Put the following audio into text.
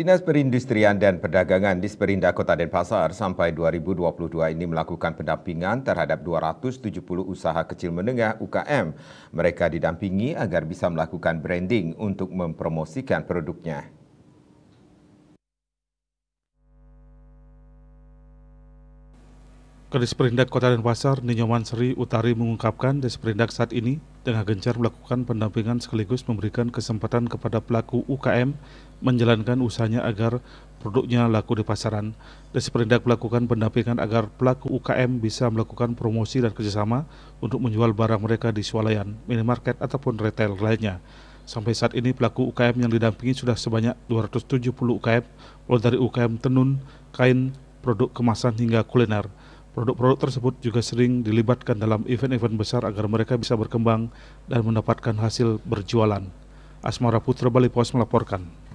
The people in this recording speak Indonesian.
Dinas Perindustrian dan Perdagangan di Kota Denpasar sampai 2022 ini melakukan pendampingan terhadap 270 usaha kecil menengah UKM. Mereka didampingi agar bisa melakukan branding untuk mempromosikan produknya. Kedisperindak Perindak Kota Denpasar, Ninyoman Sri Utari mengungkapkan Disperindak saat ini tengah gencar melakukan pendampingan sekaligus memberikan kesempatan kepada pelaku UKM menjalankan usahanya agar produknya laku di pasaran. Desi Perindak melakukan pendampingan agar pelaku UKM bisa melakukan promosi dan kerjasama untuk menjual barang mereka di swalayan, minimarket ataupun retail lainnya. Sampai saat ini pelaku UKM yang didampingi sudah sebanyak 270 UKM, mulai dari UKM tenun, kain, produk kemasan hingga kuliner. Produk-produk tersebut juga sering dilibatkan dalam event-event besar agar mereka bisa berkembang dan mendapatkan hasil berjualan. Asmara Putra Bali Pos melaporkan.